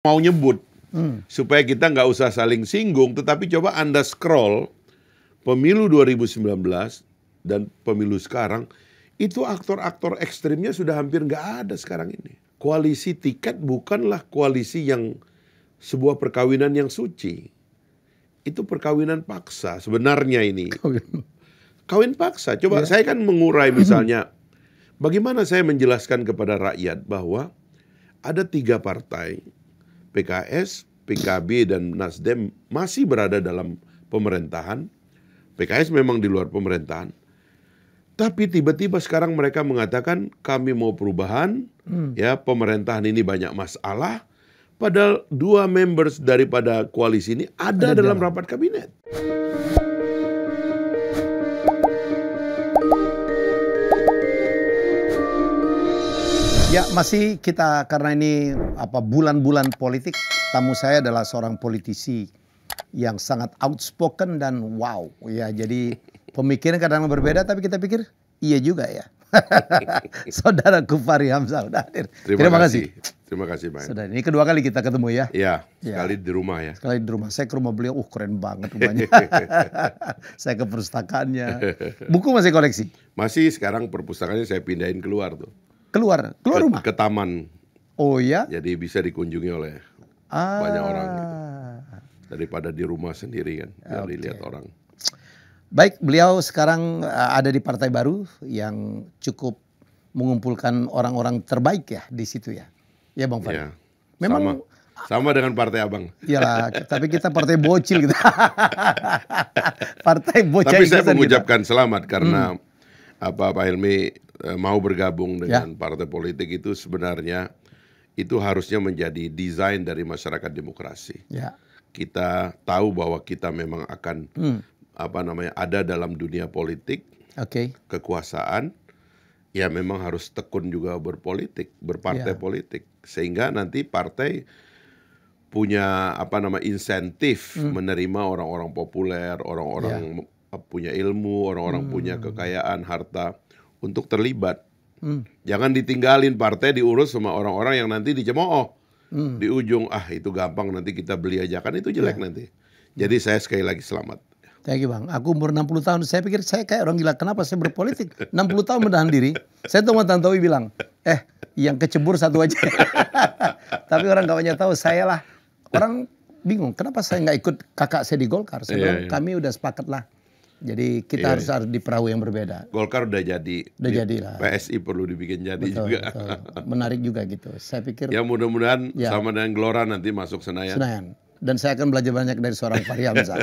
mau nyebut hmm. supaya kita nggak usah saling singgung, tetapi coba anda scroll pemilu 2019 dan pemilu sekarang itu aktor-aktor ekstrimnya sudah hampir nggak ada sekarang ini. Koalisi tiket bukanlah koalisi yang sebuah perkawinan yang suci. Itu perkawinan paksa sebenarnya ini. Kawin, paksa. Coba ya. saya kan mengurai misalnya, bagaimana saya menjelaskan kepada rakyat bahwa ada tiga partai PKS, PKB, dan Nasdem masih berada dalam pemerintahan. PKS memang di luar pemerintahan. Tapi tiba-tiba sekarang mereka mengatakan kami mau perubahan, hmm. ya pemerintahan ini banyak masalah. Padahal dua members daripada koalisi ini ada, ada dalam rapat kabinet. Ya masih kita karena ini apa bulan-bulan politik tamu saya adalah seorang politisi yang sangat outspoken dan wow ya jadi pemikiran kadang berbeda tapi kita pikir iya juga ya Saudara Kufari Hamzah sudah hadir. Terima, Terima kasih. kasih. Terima kasih banyak Saudara ini kedua kali kita ketemu ya. ya. sekali di rumah ya. Sekali di rumah. Saya ke rumah beliau, uh keren banget rumahnya. saya ke perpustakaannya. Buku masih koleksi? Masih sekarang perpustakaannya saya pindahin keluar tuh keluar keluar ke, rumah ke taman oh ya jadi bisa dikunjungi oleh ah. banyak orang gitu. daripada di rumah sendiri kan biar okay. dilihat orang baik beliau sekarang eh, ada di partai baru yang cukup mengumpulkan orang-orang terbaik ya di situ ya ya bang Fadil ya, memang sama. Sama dengan partai abang. lah tapi kita partai bocil kita. Gitu. partai bocil. Tapi saya mengucapkan gitu. selamat karena hmm. apa Pak Hilmi Eh, mau bergabung ya. dengan ya. partai politik itu sebenarnya itu harusnya menjadi desain dari masyarakat demokrasi. Ya. Kita tahu bahwa kita memang akan hmm. apa namanya ada dalam dunia politik, okay. kekuasaan, ya memang harus tekun juga berpolitik, berpartai ya. politik, sehingga nanti partai punya apa nama insentif hmm. menerima orang-orang populer, orang-orang ya. punya ilmu, orang-orang hmm. punya kekayaan, harta untuk terlibat. Hmm. Jangan ditinggalin partai diurus sama orang-orang yang nanti dicemooh. Hmm. Di ujung ah itu gampang nanti kita beli aja kan itu jelek ya. nanti. Jadi saya sekali lagi selamat. Thank you bang. Aku umur 60 tahun. Saya pikir saya kayak orang gila. Kenapa saya berpolitik? 60 tahun menahan diri. Saya tuh Tantowi bilang, eh yang kecebur satu aja. Tapi orang gak banyak tahu. Saya lah orang bingung. Kenapa saya nggak ikut kakak saya di Golkar? Saya yeah, bilang yeah. kami udah sepakat lah jadi kita iya, harus iya. harus di perahu yang berbeda. Golkar udah jadi. Udah jadi lah. PSI perlu dibikin jadi betul, juga. Betul. Menarik juga gitu. Saya pikir. Ya mudah-mudahan ya. sama dengan Gelora nanti masuk Senayan. Senayan. Dan saya akan belajar banyak dari seorang Fahri Hamzah.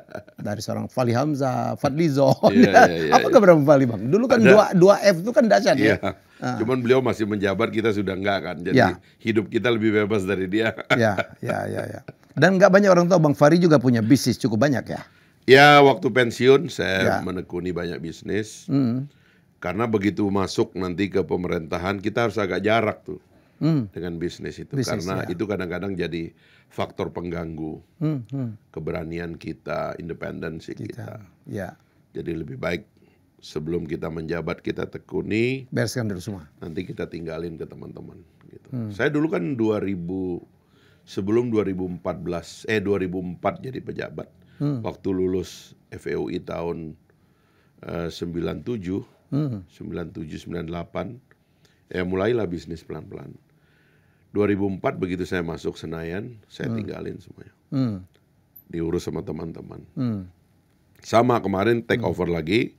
dari seorang Fahri Hamzah, Fadlizon. Iya, iya, iya, Apa iya. kabar kabar Fahri Bang? Dulu kan dua 2, F itu kan dasarnya. iya. ya. Uh. Cuman beliau masih menjabat, kita sudah enggak kan. Jadi ya. hidup kita lebih bebas dari dia. ya, ya, ya, ya. Dan enggak banyak orang tahu Bang Fahri juga punya bisnis cukup banyak ya. Ya waktu pensiun saya ya. menekuni banyak bisnis. Hmm. Karena begitu masuk nanti ke pemerintahan kita harus agak jarak tuh hmm. dengan bisnis itu bisnis, karena ya. itu kadang-kadang jadi faktor pengganggu hmm, hmm. keberanian kita, independensi kita. kita. Ya. Jadi lebih baik sebelum kita menjabat kita tekuni. Bereskan dulu semua. Nanti kita tinggalin ke teman-teman. Gitu. Hmm. Saya dulu kan 2000 sebelum 2014 eh 2004 jadi pejabat hmm. waktu lulus FEUI tahun eh, sembilan uh, 97, hmm. tujuh sembilan 98 ya mulailah bisnis pelan-pelan. 2004 begitu saya masuk Senayan, saya hmm. tinggalin semuanya. Hmm. Diurus sama teman-teman. Hmm. Sama kemarin take hmm. over lagi,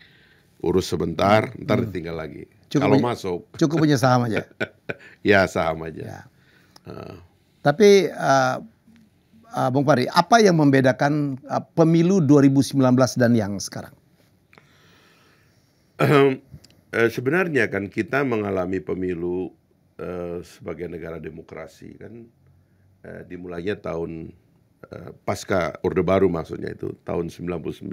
urus sebentar, hmm. ntar hmm. ditinggal lagi. Kalau masuk. Cukup punya saham aja. ya saham aja. Ya. Uh. Tapi uh, uh, Bung Pari, apa yang membedakan uh, pemilu 2019 dan yang sekarang? Uh, sebenarnya kan kita mengalami pemilu uh, sebagai negara demokrasi kan uh, dimulainya tahun uh, pasca Orde Baru maksudnya itu tahun 99.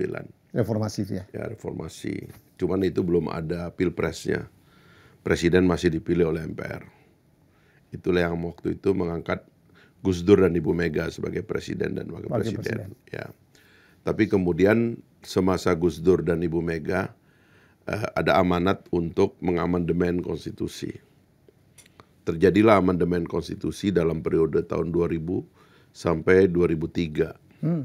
Reformasi ya. Ya, reformasi. Cuman itu belum ada pilpresnya. Presiden masih dipilih oleh MPR. Itulah yang waktu itu mengangkat Gus Dur dan Ibu Mega sebagai presiden dan wakil, presiden. presiden. Ya. Tapi kemudian semasa Gus Dur dan Ibu Mega eh, ada amanat untuk mengamandemen konstitusi. Terjadilah amandemen konstitusi dalam periode tahun 2000 sampai 2003. Hmm.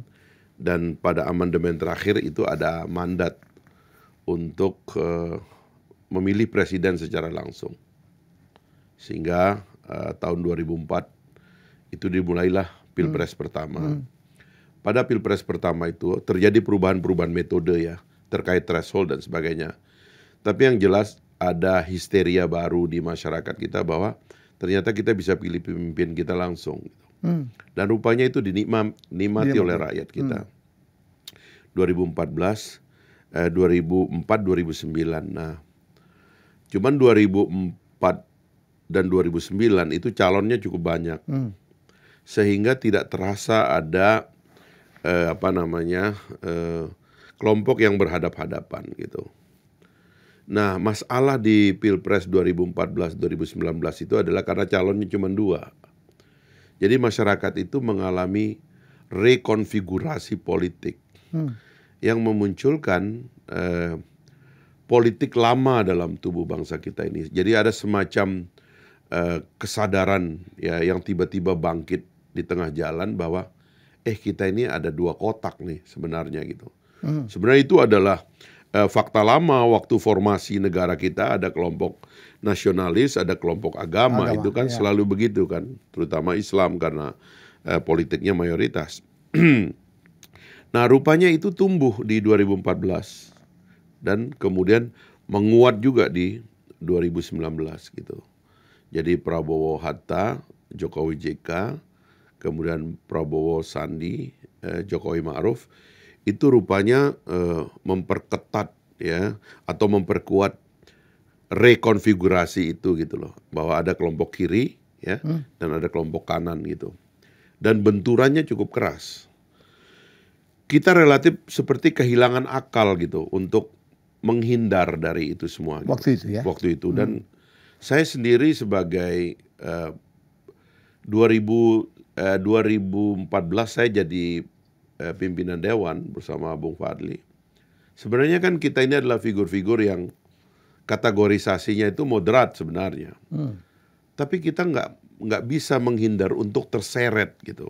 Dan pada amandemen terakhir itu ada mandat untuk uh, memilih presiden secara langsung. Sehingga uh, tahun 2004 itu dimulailah pilpres hmm. pertama. Hmm. Pada pilpres pertama itu terjadi perubahan-perubahan metode ya terkait threshold dan sebagainya. Tapi yang jelas ada histeria baru di masyarakat kita bahwa ternyata kita bisa pilih pemimpin kita langsung. Gitu. Hmm. Dan rupanya itu dinikmati oleh rakyat kita. Hmm. 2014, eh, 2004, 2009. Nah, cuman 2004 dan 2009 itu calonnya cukup banyak. Hmm sehingga tidak terasa ada eh, apa namanya eh, kelompok yang berhadap-hadapan gitu. Nah masalah di pilpres 2014-2019 itu adalah karena calonnya cuma dua. Jadi masyarakat itu mengalami rekonfigurasi politik hmm. yang memunculkan eh, politik lama dalam tubuh bangsa kita ini. Jadi ada semacam eh, kesadaran ya yang tiba-tiba bangkit di tengah jalan bahwa eh kita ini ada dua kotak nih sebenarnya gitu. Hmm. Sebenarnya itu adalah uh, fakta lama waktu formasi negara kita ada kelompok nasionalis, ada kelompok agama, agama itu kan iya. selalu begitu kan, terutama Islam karena uh, politiknya mayoritas. nah, rupanya itu tumbuh di 2014 dan kemudian menguat juga di 2019 gitu. Jadi Prabowo Hatta, Jokowi JK, kemudian Prabowo Sandi, eh, Jokowi Ma'ruf, itu rupanya eh, memperketat ya atau memperkuat rekonfigurasi itu gitu loh bahwa ada kelompok kiri ya hmm. dan ada kelompok kanan gitu dan benturannya cukup keras kita relatif seperti kehilangan akal gitu untuk menghindar dari itu semua gitu. waktu itu ya waktu itu dan hmm. saya sendiri sebagai eh, 2000 eh, 2014 saya jadi eh, pimpinan dewan bersama Bung Fadli. Sebenarnya kan kita ini adalah figur-figur yang kategorisasinya itu moderat sebenarnya. Hmm. Tapi kita nggak nggak bisa menghindar untuk terseret gitu.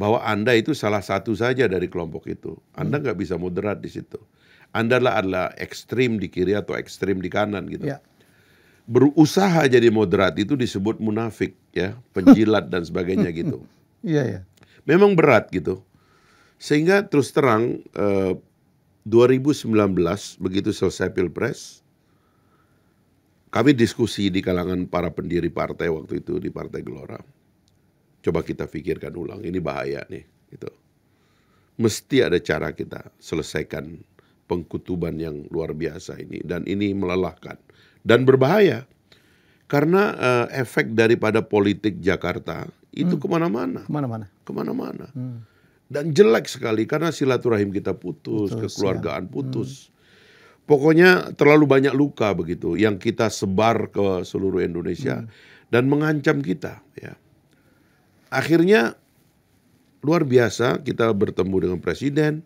Bahwa Anda itu salah satu saja dari kelompok itu. Anda hmm. nggak hmm. bisa moderat di situ. Anda adalah, adalah ekstrim di kiri atau ekstrim di kanan gitu. Yeah berusaha jadi moderat itu disebut munafik ya, penjilat dan sebagainya gitu. Iya ya. Memang berat gitu. Sehingga terus terang eh, 2019 begitu selesai Pilpres kami diskusi di kalangan para pendiri partai waktu itu di Partai Gelora. Coba kita pikirkan ulang, ini bahaya nih gitu. Mesti ada cara kita selesaikan pengkutuban yang luar biasa ini dan ini melelahkan dan berbahaya karena uh, efek daripada politik Jakarta itu hmm. kemana-mana, kemana-mana, kemana-mana, hmm. dan jelek sekali karena silaturahim kita putus, putus kekeluargaan ya. putus. Hmm. Pokoknya terlalu banyak luka begitu yang kita sebar ke seluruh Indonesia hmm. dan mengancam kita. Ya. Akhirnya luar biasa kita bertemu dengan presiden,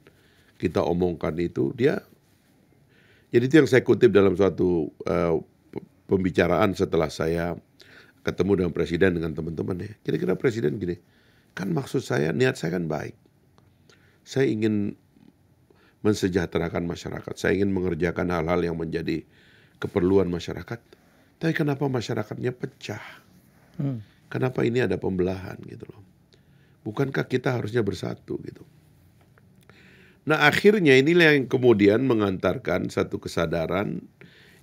kita omongkan itu dia. Jadi itu yang saya kutip dalam suatu uh, pembicaraan setelah saya ketemu dengan presiden dengan teman-teman ya. Kira-kira presiden gini, kan maksud saya niat saya kan baik. Saya ingin mensejahterakan masyarakat. Saya ingin mengerjakan hal-hal yang menjadi keperluan masyarakat. Tapi kenapa masyarakatnya pecah? Hmm. Kenapa ini ada pembelahan gitu loh? Bukankah kita harusnya bersatu gitu? Nah akhirnya inilah yang kemudian mengantarkan satu kesadaran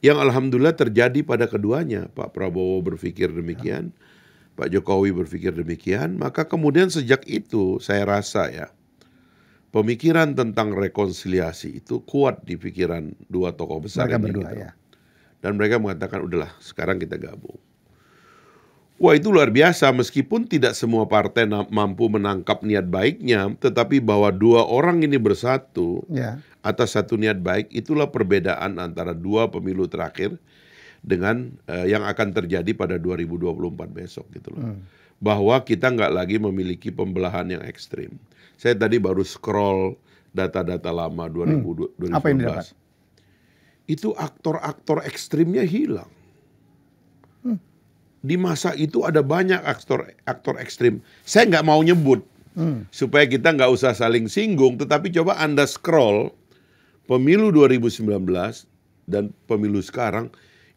yang alhamdulillah terjadi pada keduanya. Pak Prabowo berpikir demikian, Pak Jokowi berpikir demikian, maka kemudian sejak itu saya rasa ya pemikiran tentang rekonsiliasi itu kuat di pikiran dua tokoh besar mereka ini. Berdua, gitu. ya. Dan mereka mengatakan udahlah sekarang kita gabung. Wah itu luar biasa meskipun tidak semua partai mampu menangkap niat baiknya tetapi bahwa dua orang ini bersatu ya. atas satu niat baik itulah perbedaan antara dua pemilu terakhir dengan uh, yang akan terjadi pada 2024 besok gitu loh. Hmm. Bahwa kita nggak lagi memiliki pembelahan yang ekstrim. Saya tadi baru scroll data-data lama hmm. dua hmm. 2019. Apa yang didapat? Itu aktor-aktor ekstrimnya hilang di masa itu ada banyak aktor aktor ekstrim. Saya nggak mau nyebut hmm. supaya kita nggak usah saling singgung, tetapi coba anda scroll pemilu 2019 dan pemilu sekarang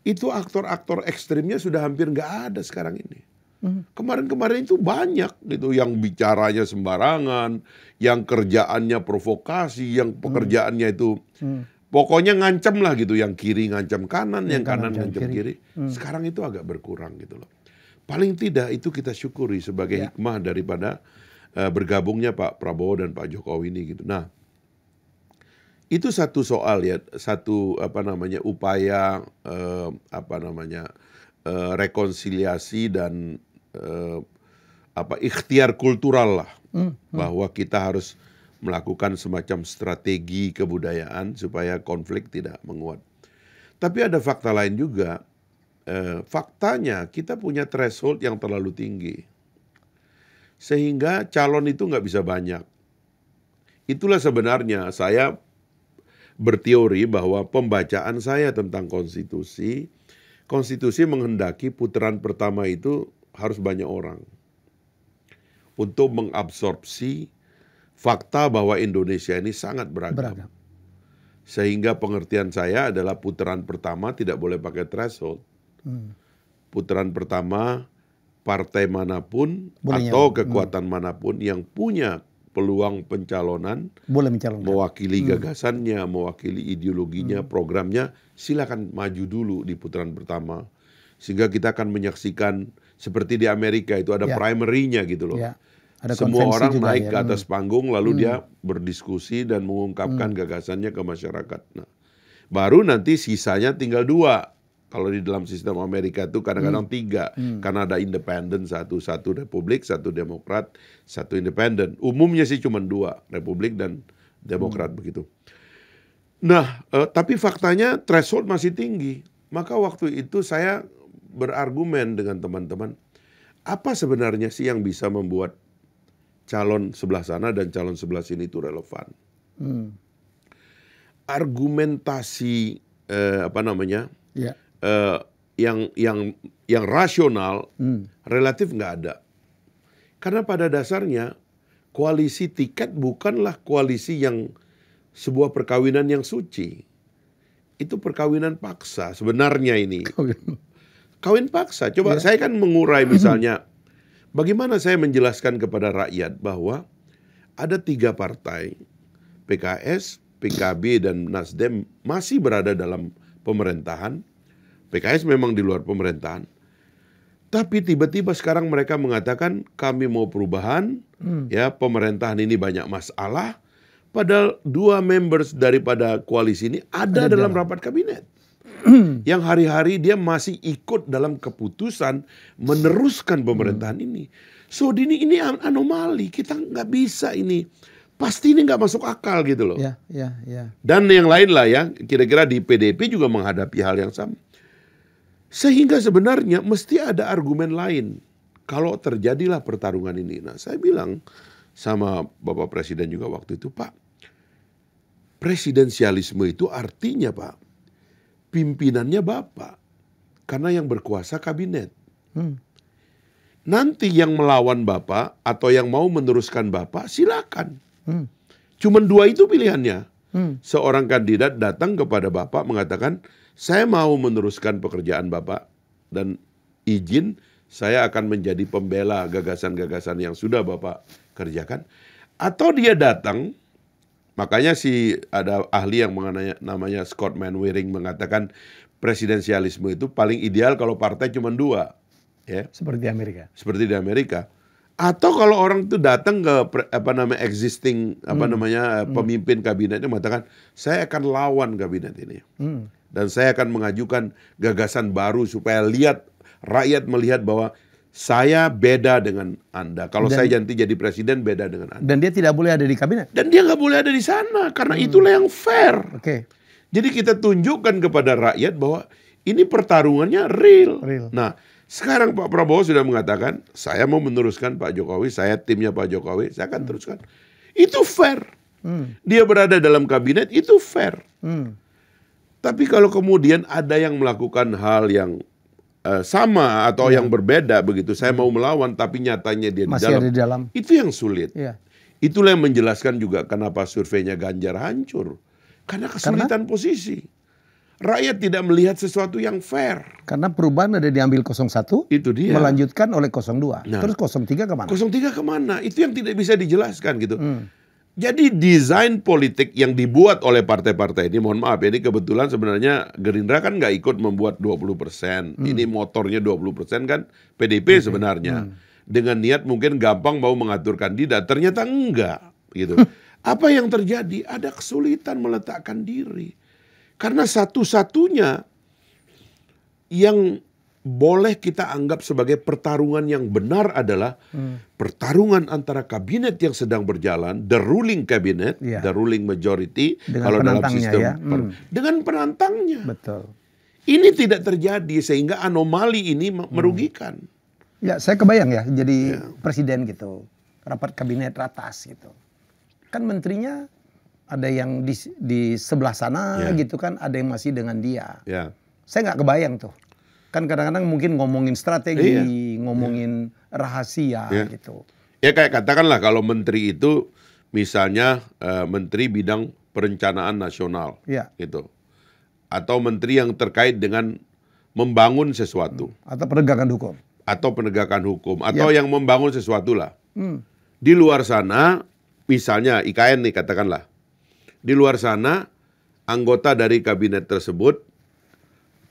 itu aktor-aktor ekstrimnya sudah hampir nggak ada sekarang ini. Hmm. Kemarin-kemarin itu banyak gitu yang bicaranya sembarangan, yang kerjaannya provokasi, yang hmm. pekerjaannya itu hmm. Pokoknya ngancem lah gitu, yang kiri ngancem kanan, yang, yang kanan, kanan ngancam kiri. kiri. Hmm. Sekarang itu agak berkurang gitu loh. Paling tidak itu kita syukuri sebagai ya. hikmah daripada uh, bergabungnya Pak Prabowo dan Pak Jokowi ini gitu. Nah, itu satu soal ya, satu apa namanya upaya uh, apa namanya uh, rekonsiliasi dan uh, apa ikhtiar kultural lah hmm, hmm. bahwa kita harus melakukan semacam strategi kebudayaan supaya konflik tidak menguat. Tapi ada fakta lain juga. E, faktanya kita punya threshold yang terlalu tinggi. Sehingga calon itu nggak bisa banyak. Itulah sebenarnya saya berteori bahwa pembacaan saya tentang konstitusi, konstitusi menghendaki putaran pertama itu harus banyak orang untuk mengabsorpsi fakta bahwa Indonesia ini sangat beragam. beragam. Sehingga pengertian saya adalah putaran pertama tidak boleh pakai threshold. Hmm. Putaran pertama partai manapun boleh atau kekuatan hmm. manapun yang punya peluang pencalonan boleh mencalonkan. mewakili hmm. gagasannya, mewakili ideologinya, hmm. programnya, silakan maju dulu di putaran pertama. Sehingga kita akan menyaksikan seperti di Amerika itu ada ya. primary gitu loh. Ya ada semua orang juga naik ya. ke atas panggung lalu hmm. dia berdiskusi dan mengungkapkan hmm. gagasannya ke masyarakat. Nah, baru nanti sisanya tinggal dua. Kalau di dalam sistem Amerika itu kadang-kadang hmm. tiga, hmm. karena ada independen satu, satu Republik, satu Demokrat, satu independen. Umumnya sih cuma dua, Republik dan Demokrat hmm. begitu. Nah, eh, tapi faktanya threshold masih tinggi. Maka waktu itu saya berargumen dengan teman-teman, apa sebenarnya sih yang bisa membuat calon sebelah sana dan calon sebelah sini itu relevan. Hmm. Argumentasi eh, apa namanya yeah. eh, yang yang yang rasional hmm. relatif nggak ada, karena pada dasarnya koalisi tiket bukanlah koalisi yang sebuah perkawinan yang suci. Itu perkawinan paksa sebenarnya ini. Kawin, paksa. Coba yeah. saya kan mengurai misalnya Bagaimana saya menjelaskan kepada rakyat bahwa ada tiga partai, PKS, PKB, dan Nasdem masih berada dalam pemerintahan. PKS memang di luar pemerintahan. Tapi tiba-tiba sekarang mereka mengatakan kami mau perubahan, hmm. ya pemerintahan ini banyak masalah. Padahal dua members daripada koalisi ini ada, ada dalam rapat kabinet. yang hari-hari dia masih ikut dalam keputusan meneruskan pemerintahan hmm. ini. So ini ini anomali kita nggak bisa ini pasti ini nggak masuk akal gitu loh. Yeah, yeah, yeah. Dan yang lain lah ya kira-kira di PDP juga menghadapi hal yang sama. Sehingga sebenarnya mesti ada argumen lain kalau terjadilah pertarungan ini. Nah saya bilang sama Bapak Presiden juga waktu itu Pak, presidensialisme itu artinya Pak pimpinannya Bapak. Karena yang berkuasa kabinet. Hmm. Nanti yang melawan Bapak atau yang mau meneruskan Bapak silakan. Hmm. Cuman dua itu pilihannya. Hmm. Seorang kandidat datang kepada Bapak mengatakan, "Saya mau meneruskan pekerjaan Bapak dan izin saya akan menjadi pembela gagasan-gagasan yang sudah Bapak kerjakan." Atau dia datang Makanya si ada ahli yang mengenai namanya Scott Manwaring mengatakan presidensialisme itu paling ideal kalau partai cuma dua, ya. Seperti di Amerika. Seperti di Amerika. Atau kalau orang itu datang ke apa namanya existing apa hmm. namanya hmm. pemimpin kabinetnya mengatakan saya akan lawan kabinet ini hmm. dan saya akan mengajukan gagasan baru supaya lihat rakyat melihat bahwa saya beda dengan Anda. Kalau saya janti jadi presiden beda dengan Anda. Dan dia tidak boleh ada di kabinet. Dan dia nggak boleh ada di sana karena hmm. itulah yang fair. Oke. Okay. Jadi kita tunjukkan kepada rakyat bahwa ini pertarungannya real. real. Nah, sekarang Pak Prabowo sudah mengatakan, saya mau meneruskan Pak Jokowi, saya timnya Pak Jokowi, saya akan hmm. teruskan. Itu fair. Hmm. Dia berada dalam kabinet itu fair. Hmm. Tapi kalau kemudian ada yang melakukan hal yang uh, sama atau ya. yang hmm. berbeda begitu. Saya hmm. mau melawan tapi nyatanya dia Masih di dalam. di dalam. Itu yang sulit. Ya. Itulah yang menjelaskan juga kenapa surveinya Ganjar hancur. Karena kesulitan Karena? posisi. Rakyat tidak melihat sesuatu yang fair. Karena perubahan ada diambil 01, itu dia. melanjutkan oleh 02. Nah, Terus 03 kemana? 03 kemana? Itu yang tidak bisa dijelaskan gitu. Hmm. Jadi desain politik yang dibuat oleh partai-partai ini, mohon maaf ya, ini kebetulan sebenarnya Gerindra kan nggak ikut membuat 20 persen. Hmm. Ini motornya 20 persen kan PDP hmm. sebenarnya. Hmm. Dengan niat mungkin gampang mau mengatur kandidat, ternyata enggak gitu. Hmm. Apa yang terjadi? Ada kesulitan meletakkan diri. Karena satu-satunya yang boleh kita anggap sebagai pertarungan yang benar adalah hmm. pertarungan antara kabinet yang sedang berjalan, the ruling cabinet, yeah. the ruling majority, dengan kalau dalam sistem ya. hmm. dengan penantangnya. Betul. Ini tidak terjadi sehingga anomali ini hmm. merugikan. Ya, saya kebayang ya jadi ya. presiden gitu, rapat kabinet ratas gitu. Kan menterinya ada yang di, di sebelah sana ya. gitu kan, ada yang masih dengan dia. Ya. Saya nggak kebayang tuh kan kadang-kadang mungkin ngomongin strategi, iya. ngomongin iya. rahasia iya. gitu. Ya kayak katakanlah kalau menteri itu misalnya uh, menteri bidang perencanaan nasional, iya. gitu, atau menteri yang terkait dengan membangun sesuatu, hmm. atau penegakan hukum, atau penegakan hukum, iya. atau iya. yang membangun sesuatu lah. Hmm. Di luar sana, misalnya IKN nih katakanlah, di luar sana anggota dari kabinet tersebut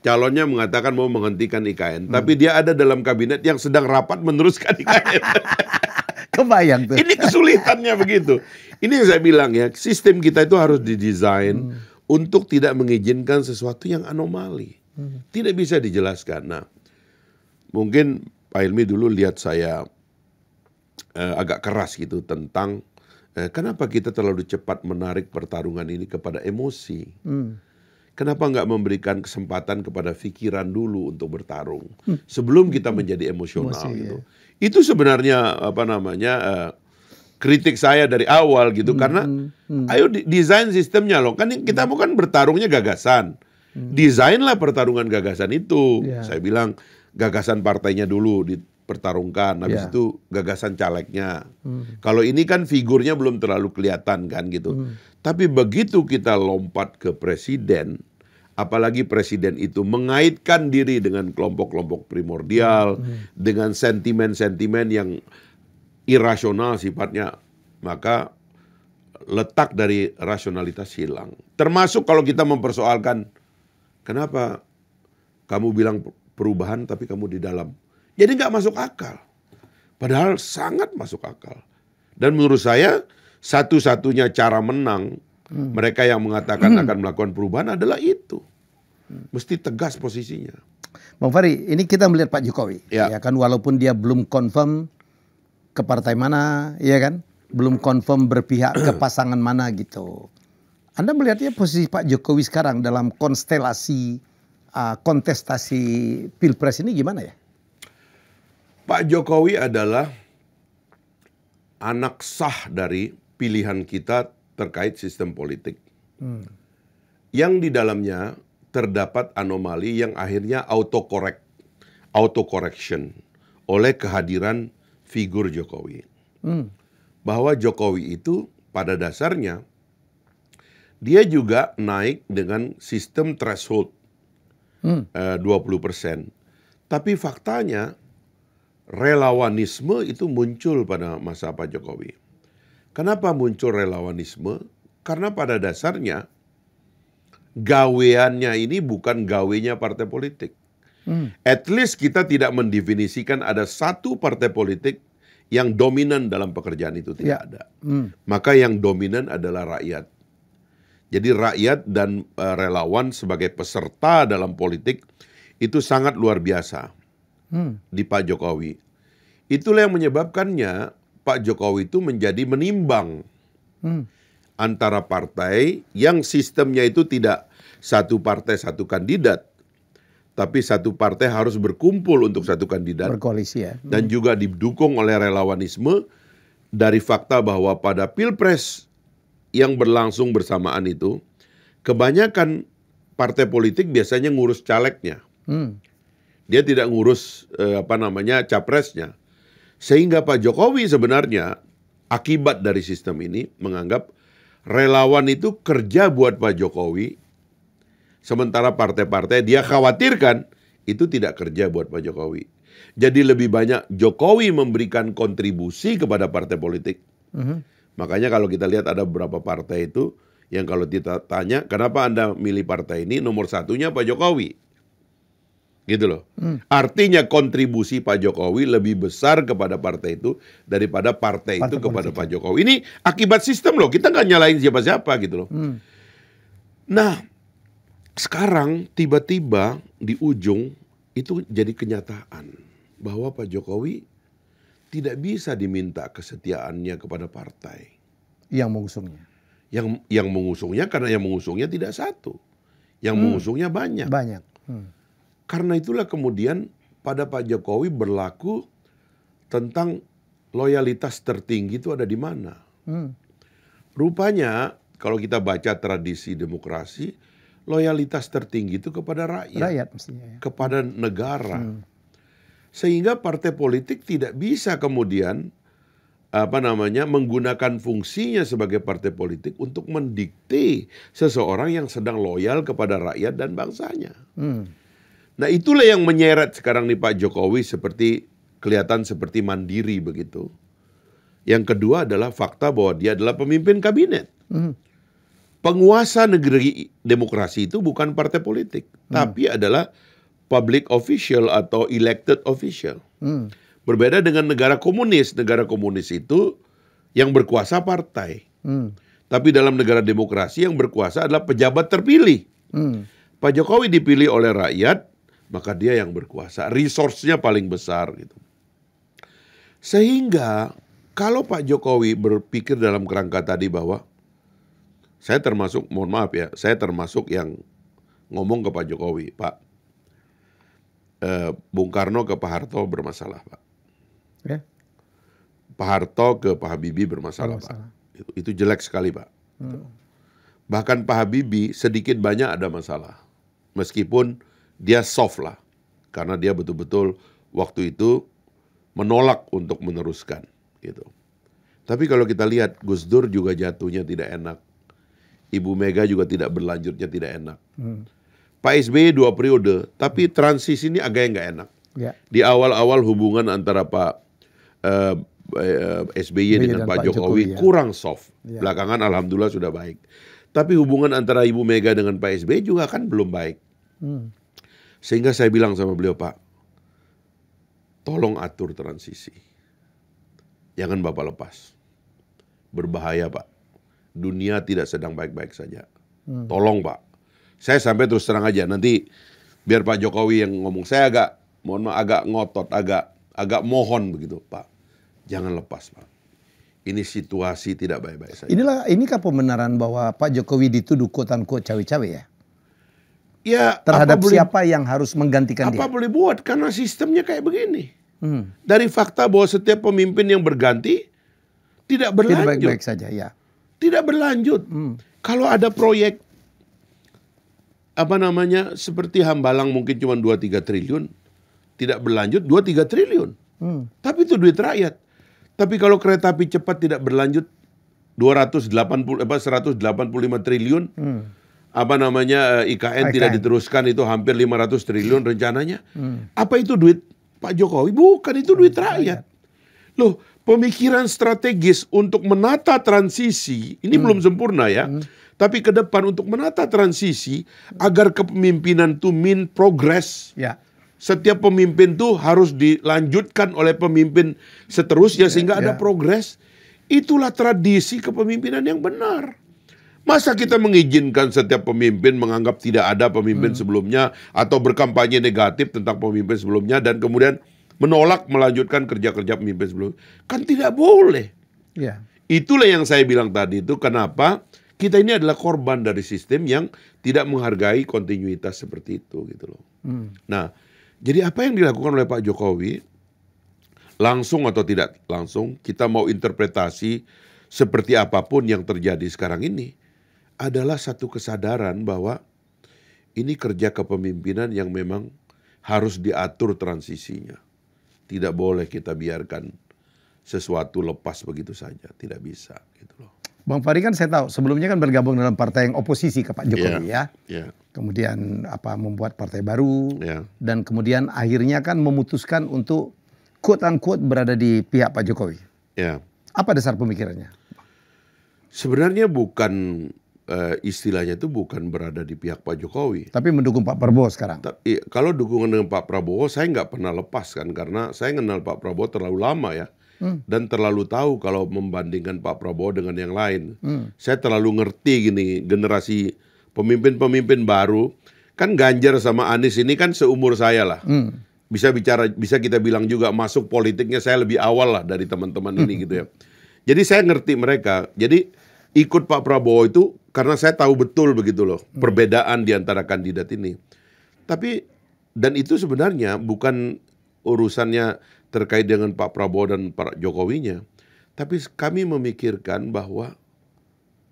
calonnya mengatakan mau menghentikan IKN, hmm. tapi dia ada dalam kabinet yang sedang rapat meneruskan IKN. Kebayang tuh. Ini kesulitannya begitu. Ini yang saya bilang ya, sistem kita itu harus didesain hmm. untuk tidak mengizinkan sesuatu yang anomali. Hmm. Tidak bisa dijelaskan. Nah, mungkin Pak Ilmi dulu lihat saya eh, agak keras gitu tentang eh, kenapa kita terlalu cepat menarik pertarungan ini kepada emosi. Hmm Kenapa nggak memberikan kesempatan kepada pikiran dulu untuk bertarung hmm. sebelum kita menjadi emosional Masih, gitu. Ya. Itu sebenarnya apa namanya uh, kritik saya dari awal gitu hmm, karena hmm. hmm. ayo desain sistemnya loh kan kita mau hmm. kan bertarungnya gagasan. Hmm. Desainlah pertarungan gagasan itu. Yeah. Saya bilang gagasan partainya dulu dipertarungkan, habis yeah. itu gagasan calegnya. Mm. Kalau ini kan figurnya belum terlalu kelihatan kan gitu. Mm. Tapi begitu kita lompat ke presiden, apalagi presiden itu mengaitkan diri dengan kelompok-kelompok primordial, hmm. dengan sentimen-sentimen yang irasional sifatnya, maka letak dari rasionalitas hilang. Termasuk kalau kita mempersoalkan kenapa kamu bilang perubahan tapi kamu di dalam. Jadi nggak masuk akal. Padahal sangat masuk akal. Dan menurut saya satu-satunya cara menang mereka yang mengatakan hmm. akan melakukan perubahan adalah itu. Mesti tegas posisinya. Bang Fari, ini kita melihat Pak Jokowi, ya, ya kan walaupun dia belum confirm ke partai mana, ya kan? Belum confirm berpihak ke pasangan mana gitu. Anda melihatnya posisi Pak Jokowi sekarang dalam konstelasi uh, kontestasi pilpres ini gimana ya? Pak Jokowi adalah anak sah dari pilihan kita terkait sistem politik. Hmm. Yang di dalamnya terdapat anomali yang akhirnya auto correct auto correction oleh kehadiran figur Jokowi. Hmm. Bahwa Jokowi itu pada dasarnya dia juga naik dengan sistem threshold hmm. eh, 20%. Tapi faktanya relawanisme itu muncul pada masa Pak Jokowi. Kenapa muncul relawanisme? Karena pada dasarnya gaweannya ini bukan gawenya partai politik. Hmm. At least kita tidak mendefinisikan ada satu partai politik yang dominan dalam pekerjaan itu tidak ya. ada. Hmm. Maka yang dominan adalah rakyat. Jadi rakyat dan uh, relawan sebagai peserta dalam politik itu sangat luar biasa hmm. di Pak Jokowi. Itulah yang menyebabkannya Pak Jokowi itu menjadi menimbang hmm. antara partai yang sistemnya itu tidak satu partai satu kandidat, tapi satu partai harus berkumpul untuk satu kandidat. Berkoalisi ya. Hmm. Dan juga didukung oleh relawanisme dari fakta bahwa pada pilpres yang berlangsung bersamaan itu, kebanyakan partai politik biasanya ngurus calegnya. Hmm. Dia tidak ngurus eh, apa namanya capresnya sehingga Pak Jokowi sebenarnya akibat dari sistem ini menganggap relawan itu kerja buat Pak Jokowi, sementara partai-partai dia khawatirkan itu tidak kerja buat Pak Jokowi. Jadi lebih banyak Jokowi memberikan kontribusi kepada partai politik. Uh mhm. -huh. Makanya kalau kita lihat ada beberapa partai itu yang kalau kita tanya kenapa Anda milih partai ini nomor satunya Pak Jokowi gitu loh. Hmm. Artinya kontribusi Pak Jokowi lebih besar kepada partai itu daripada partai, partai itu kepada Pak Jokowi. Ini akibat sistem loh. Kita nggak nyalain siapa-siapa gitu loh. Hmm. Nah, sekarang tiba-tiba di ujung itu jadi kenyataan bahwa Pak Jokowi tidak bisa diminta kesetiaannya kepada partai yang mengusungnya. Yang yang mengusungnya karena yang mengusungnya tidak satu. Yang hmm. mengusungnya banyak. Banyak. Hmm. Karena itulah kemudian pada Pak Jokowi berlaku tentang loyalitas tertinggi itu ada di mana. Hmm. Rupanya kalau kita baca tradisi demokrasi, loyalitas tertinggi itu kepada rakyat, rakyat ya. kepada negara. Hmm. Sehingga partai politik tidak bisa kemudian apa namanya menggunakan fungsinya sebagai partai politik untuk mendikte seseorang yang sedang loyal kepada rakyat dan bangsanya. Hmm. Nah itulah yang menyeret sekarang nih Pak Jokowi seperti kelihatan seperti mandiri begitu. Yang kedua adalah fakta bahwa dia adalah pemimpin kabinet. Hmm. Penguasa negeri demokrasi itu bukan partai politik, hmm. tapi adalah public official atau elected official. Hmm. Berbeda dengan negara komunis, negara komunis itu yang berkuasa partai. Hmm. Tapi dalam negara demokrasi yang berkuasa adalah pejabat terpilih. Hmm. Pak Jokowi dipilih oleh rakyat maka dia yang berkuasa. resource paling besar gitu. Sehingga kalau Pak Jokowi berpikir dalam kerangka tadi bahwa saya termasuk, mohon maaf ya, saya termasuk yang ngomong ke Pak Jokowi, Pak, eh, Bung Karno ke Pak Harto bermasalah, Pak. Ya. Pak Harto ke Pak Habibie bermasalah, bermasalah. Pak. Itu, itu jelek sekali, Pak. Hmm. Bahkan Pak Habibie sedikit banyak ada masalah. Meskipun dia soft lah. Karena dia betul-betul waktu itu menolak untuk meneruskan gitu. Tapi kalau kita lihat Gus Dur juga jatuhnya tidak enak. Ibu Mega juga tidak berlanjutnya tidak enak. Hmm. Pak SBY dua periode, tapi transisi ini agak nggak enak. Ya. Di awal-awal hubungan antara Pak uh, eh, uh, eh, SBY dengan Pak, Pak Jokowi, Jokowi ya. kurang soft. Ya. Belakangan alhamdulillah sudah baik. Tapi hubungan antara Ibu Mega dengan Pak SBY juga kan belum baik. Hmm. Sehingga saya bilang sama beliau, Pak, tolong atur transisi. Jangan Bapak lepas. Berbahaya, Pak. Dunia tidak sedang baik-baik saja. Hmm. Tolong, Pak. Saya sampai terus terang aja, nanti biar Pak Jokowi yang ngomong. Saya agak, mohon maaf, agak ngotot, agak agak mohon begitu, Pak. Jangan lepas, Pak ini situasi tidak baik-baik saja. Inilah inikah pembenaran bahwa Pak Jokowi dituduh kotan kuot cawe-cawe ya? ya terhadap apa siapa boleh, yang harus menggantikan apa dia. Apa boleh buat karena sistemnya kayak begini. Hmm. Dari fakta bahwa setiap pemimpin yang berganti tidak berlanjut. Tidak baik-baik saja ya. Tidak berlanjut. Hmm. Kalau ada proyek apa namanya seperti Hambalang mungkin cuma 2 3 triliun tidak berlanjut 2 3 triliun. Hmm. Tapi itu duit rakyat. Tapi kalau kereta api cepat tidak berlanjut 280 apa 185 triliun. Hmm apa namanya eh, IKN, IKN tidak diteruskan itu hampir 500 triliun hmm. rencananya. Hmm. Apa itu duit Pak Jokowi? Bukan itu duit rakyat. Loh, pemikiran strategis untuk menata transisi ini hmm. belum sempurna ya. Hmm. Tapi ke depan untuk menata transisi agar kepemimpinan itu min progress. Ya. Setiap pemimpin tuh harus dilanjutkan oleh pemimpin seterusnya ya, sehingga ya. ada progres. Itulah tradisi kepemimpinan yang benar. Masa kita mengizinkan setiap pemimpin menganggap tidak ada pemimpin hmm. sebelumnya atau berkampanye negatif tentang pemimpin sebelumnya dan kemudian menolak melanjutkan kerja-kerja pemimpin sebelumnya? Kan tidak boleh. Yeah. Itulah yang saya bilang tadi itu kenapa kita ini adalah korban dari sistem yang tidak menghargai kontinuitas seperti itu gitu loh. Hmm. Nah, jadi apa yang dilakukan oleh Pak Jokowi langsung atau tidak langsung kita mau interpretasi seperti apapun yang terjadi sekarang ini adalah satu kesadaran bahwa ini kerja kepemimpinan yang memang harus diatur transisinya. Tidak boleh kita biarkan sesuatu lepas begitu saja, tidak bisa gitu loh. Bang Fahri kan saya tahu sebelumnya kan bergabung dalam partai yang oposisi ke Pak Jokowi yeah, ya. Yeah. Kemudian apa membuat partai baru yeah. dan kemudian akhirnya kan memutuskan untuk quote unquote berada di pihak Pak Jokowi. Yeah. Apa dasar pemikirannya? Sebenarnya bukan uh, istilahnya itu bukan berada di pihak Pak Jokowi. Tapi mendukung Pak Prabowo sekarang. Tapi, iya, kalau dukungan dengan Pak Prabowo, saya nggak pernah lepas kan karena saya kenal Pak Prabowo terlalu lama ya. Hmm. Dan terlalu tahu kalau membandingkan Pak Prabowo dengan yang lain. Hmm. Saya terlalu ngerti gini generasi pemimpin-pemimpin baru. Kan Ganjar sama Anies ini kan seumur saya lah. Hmm. Bisa bicara, bisa kita bilang juga masuk politiknya saya lebih awal lah dari teman-teman ini gitu ya. Jadi saya ngerti mereka. Jadi ikut Pak Prabowo itu karena saya tahu betul begitu loh hmm. perbedaan di antara kandidat ini. Tapi dan itu sebenarnya bukan urusannya terkait dengan Pak Prabowo dan Pak Jokowinya, tapi kami memikirkan bahwa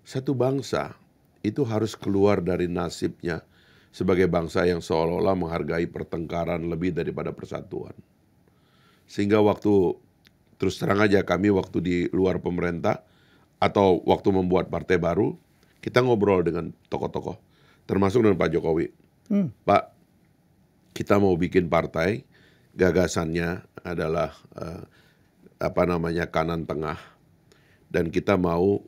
satu bangsa itu harus keluar dari nasibnya sebagai bangsa yang seolah-olah menghargai pertengkaran lebih daripada persatuan. Sehingga waktu terus terang aja kami waktu di luar pemerintah atau waktu membuat partai baru, kita ngobrol dengan tokoh-tokoh, termasuk dengan Pak Jokowi. Hmm. Pak, kita mau bikin partai, gagasannya adalah uh, apa namanya kanan tengah, dan kita mau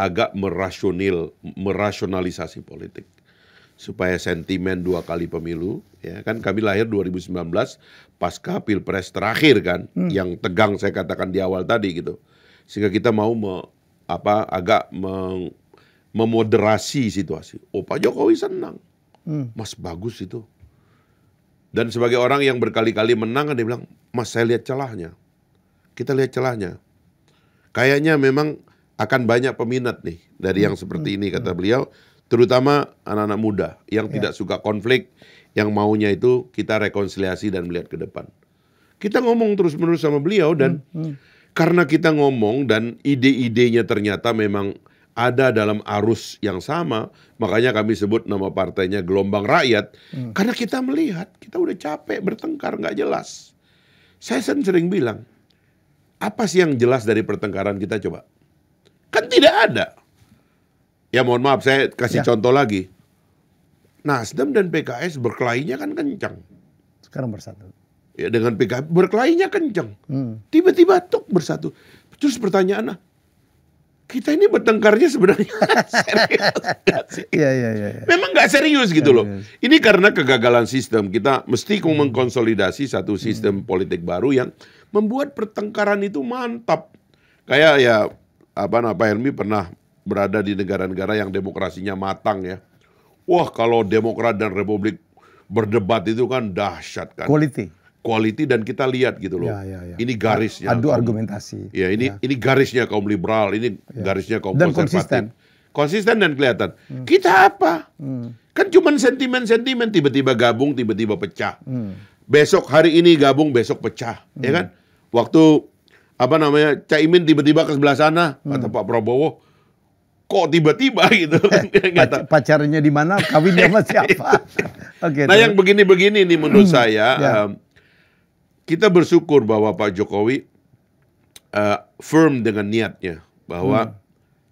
agak merasional, merasionalisasi politik supaya sentimen dua kali pemilu ya kan kami lahir 2019 pasca pilpres terakhir kan hmm. yang tegang saya katakan di awal tadi gitu sehingga kita mau me, apa agak meng, memoderasi situasi. Oh Pak Jokowi senang, hmm. Mas bagus itu. Dan sebagai orang yang berkali-kali menang dia bilang, Mas saya lihat celahnya, kita lihat celahnya. Kayaknya memang akan banyak peminat nih dari hmm. yang seperti hmm. ini kata beliau, terutama anak-anak muda yang ya. tidak suka konflik, yang maunya itu kita rekonsiliasi dan melihat ke depan. Kita ngomong terus-menerus sama beliau dan hmm, hmm karena kita ngomong dan ide-idenya ternyata memang ada dalam arus yang sama, makanya kami sebut nama partainya Gelombang Rakyat. Hmm. Karena kita melihat kita udah capek bertengkar nggak jelas. Saya sering bilang, apa sih yang jelas dari pertengkaran kita coba? Kan tidak ada. Ya mohon maaf saya kasih ya. contoh lagi. Nasdem dan PKS berkelainya kan kencang. Sekarang bersatu ya dengan PKB berkelainya kenceng, Hmm. Tiba-tiba tuk bersatu. Terus pertanyaannya, ah, kita ini bertengkarnya sebenarnya serius Iya, iya, Ya, Memang nggak serius gitu loh. Ini karena kegagalan sistem kita mesti hmm. mengkonsolidasi satu sistem hmm. politik baru yang membuat pertengkaran itu mantap. Kayak ya apa nah, Pak Helmi pernah berada di negara-negara yang demokrasinya matang ya. Wah kalau Demokrat dan Republik berdebat itu kan dahsyat kan. Quality quality dan kita lihat gitu loh. Ya, ya, ya. Ini garisnya. Adu kaum, argumentasi. Ya, ini ya. ini garisnya kaum liberal, ini ya. garisnya kaum dan konservatif. Konsisten. konsisten dan kelihatan. Hmm. Kita apa? Hmm. Kan cuma sentimen-sentimen tiba-tiba gabung, tiba-tiba pecah. Hmm. Besok hari ini gabung, besok pecah, ya hmm. ya kan? Waktu apa namanya? Caimin tiba-tiba ke sebelah sana hmm. atau Pak Prabowo, kok tiba-tiba gitu. Eh, pacarnya di mana, kawinnya sama siapa. okay, nah, yang begini-begini nih menurut hmm. saya yeah. Ya. um, kita bersyukur bahwa Pak Jokowi uh, firm dengan niatnya bahwa hmm.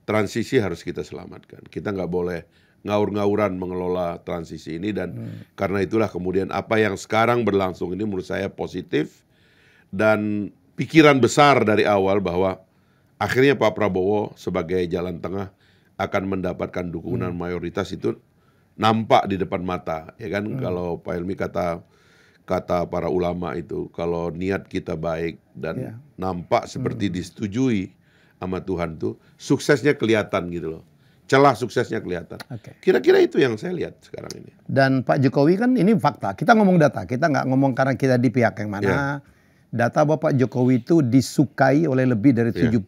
transisi harus kita selamatkan. Kita nggak boleh ngaur-ngauran mengelola transisi ini dan hmm. karena itulah kemudian apa yang sekarang berlangsung ini menurut saya positif dan pikiran besar dari awal bahwa akhirnya Pak Prabowo sebagai jalan tengah akan mendapatkan dukungan hmm. mayoritas itu nampak di depan mata ya kan hmm. kalau Pak Elmi kata kata para ulama itu kalau niat kita baik dan yeah. nampak seperti hmm. disetujui sama Tuhan tuh suksesnya kelihatan gitu loh celah suksesnya kelihatan. kira Kira-kira itu yang saya lihat sekarang ini. Dan Pak Jokowi kan ini fakta. Kita ngomong data, kita nggak ngomong karena kita di pihak yang mana. Yeah. Data Bapak Jokowi itu disukai oleh lebih dari yeah. 70%